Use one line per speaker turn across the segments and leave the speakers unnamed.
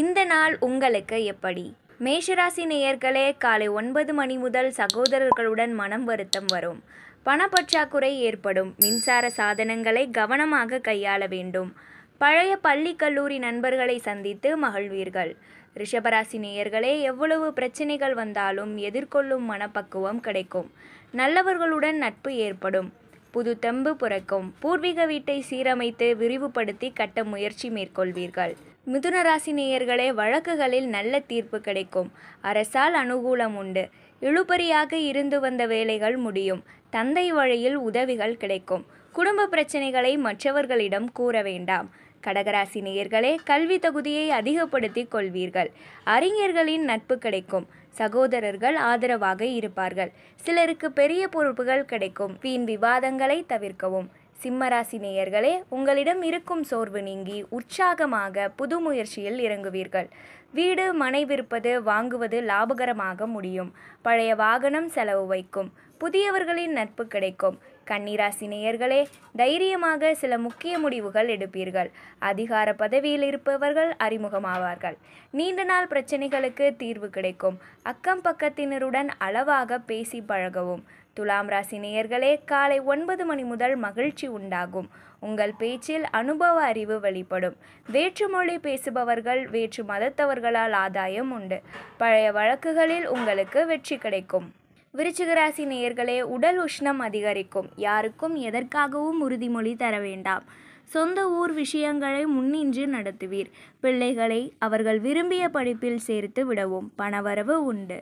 இந்த நாள் உங்களுக்கு எப்படி மேஷராசி நேயர்களே காலை ஒன்பது மணி முதல் சகோதரர்களுடன் மனம் வருத்தம் வரும் பணப்பற்றாக்குறை ஏற்படும் மின்சார சாதனங்களை கவனமாக கையாள வேண்டும் பழைய பள்ளி கல்லூரி நண்பர்களை சந்தித்து மகிழ்வீர்கள் ரிஷபராசி நேயர்களே எவ்வளவு பிரச்சனைகள் வந்தாலும் எதிர்கொள்ளும் மனப்பக்குவம் கிடைக்கும் நல்லவர்களுடன் நட்பு ஏற்படும் புது தெம்பு பிறக்கும் பூர்வீக வீட்டை சீரமைத்து விரிவுபடுத்தி கட்ட முயற்சி மேற்கொள்வீர்கள் மிதுன ராசி நேயர்களே வழக்குகளில் நல்ல தீர்ப்பு கிடைக்கும் அரசால் அனுகூலம் உண்டு இழுபறியாக இருந்து வந்த வேலைகள் முடியும் தந்தை வழியில் உதவிகள் கிடைக்கும் குடும்ப பிரச்சனைகளை மற்றவர்களிடம் கூற வேண்டாம் கடகராசி நேயர்களே கல்வி தகுதியை அதிகப்படுத்தி கொள்வீர்கள் அறிஞர்களின் நட்பு கிடைக்கும் சகோதரர்கள் ஆதரவாக இருப்பார்கள் சிலருக்கு பெரிய பொறுப்புகள் கிடைக்கும் வீண் விவாதங்களை தவிர்க்கவும் சிம்மராசி நேயர்களே உங்களிடம் இருக்கும் சோர்வு நீங்கி உற்சாகமாக புது முயற்சியில் இறங்குவீர்கள் வீடு மனை விற்பது வாங்குவது லாபகரமாக முடியும் பழைய வாகனம் செலவு வைக்கும் புதியவர்களின் நட்பு கிடைக்கும் கன்னிராசி நேயர்களே தைரியமாக சில முக்கிய முடிவுகள் எடுப்பீர்கள் அதிகார பதவியில் இருப்பவர்கள் அறிமுகமாவார்கள் நீண்ட நாள் பிரச்சனைகளுக்கு தீர்வு கிடைக்கும் அக்கம் பக்கத்தினருடன் அளவாக பேசி பழகவும் துலாம் ராசி நேயர்களே காலை ஒன்பது மணி முதல் மகிழ்ச்சி உண்டாகும் உங்கள் பேச்சில் அனுபவ அறிவு வெளிப்படும் வேற்றுமொழி பேசுபவர்கள் வேற்று மதத்தவர்களால் ஆதாயம் உண்டு பழைய வழக்குகளில் உங்களுக்கு வெற்றி கிடைக்கும் விருச்சிகராசி நேயர்களே உடல் உஷ்ணம் அதிகரிக்கும் யாருக்கும் எதற்காகவும் உறுதிமொழி தர வேண்டாம் சொந்த ஊர் விஷயங்களை முன்னின்று நடத்துவீர் பிள்ளைகளை அவர்கள் விரும்பிய படிப்பில் சேர்த்து விடவும் பணவரவு உண்டு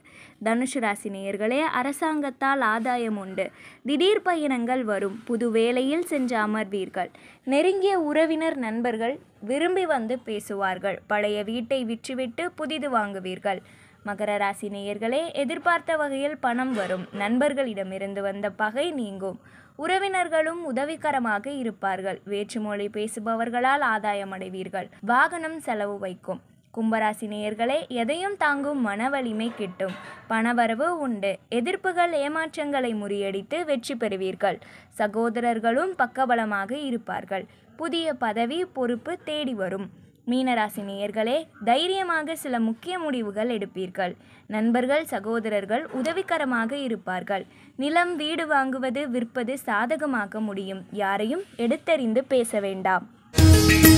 தனுஷ் ராசி நேயர்களே அரசாங்கத்தால் ஆதாயம் உண்டு திடீர் பயணங்கள் வரும் புது வேலையில் சென்று அமர்வீர்கள் நெருங்கிய உறவினர் நண்பர்கள் விரும்பி வந்து பேசுவார்கள் பழைய வீட்டை விற்றுவிட்டு புதிது வாங்குவீர்கள் மகர ராசி நேயர்களே எதிர்பார்த்த வகையில் பணம் வரும் நண்பர்களிடமிருந்து வந்த பகை நீங்கும் உறவினர்களும் உதவிகரமாக இருப்பார்கள் வேற்றுமொழி பேசுபவர்களால் ஆதாயம் அடைவீர்கள் வாகனம் செலவு வைக்கும் கும்பராசி நேயர்களே எதையும் தாங்கும் மன வலிமை கிட்டும் பணவரவு உண்டு எதிர்ப்புகள் ஏமாற்றங்களை முறியடித்து வெற்றி பெறுவீர்கள் சகோதரர்களும் பக்கபலமாக இருப்பார்கள் புதிய பதவி பொறுப்பு தேடி வரும் மீனராசி நேயர்களே தைரியமாக சில முக்கிய முடிவுகள் எடுப்பீர்கள் நண்பர்கள் சகோதரர்கள் உதவிகரமாக இருப்பார்கள் நிலம் வீடு வாங்குவது விற்பது சாதகமாக முடியும் யாரையும் எடுத்தறிந்து பேச வேண்டாம்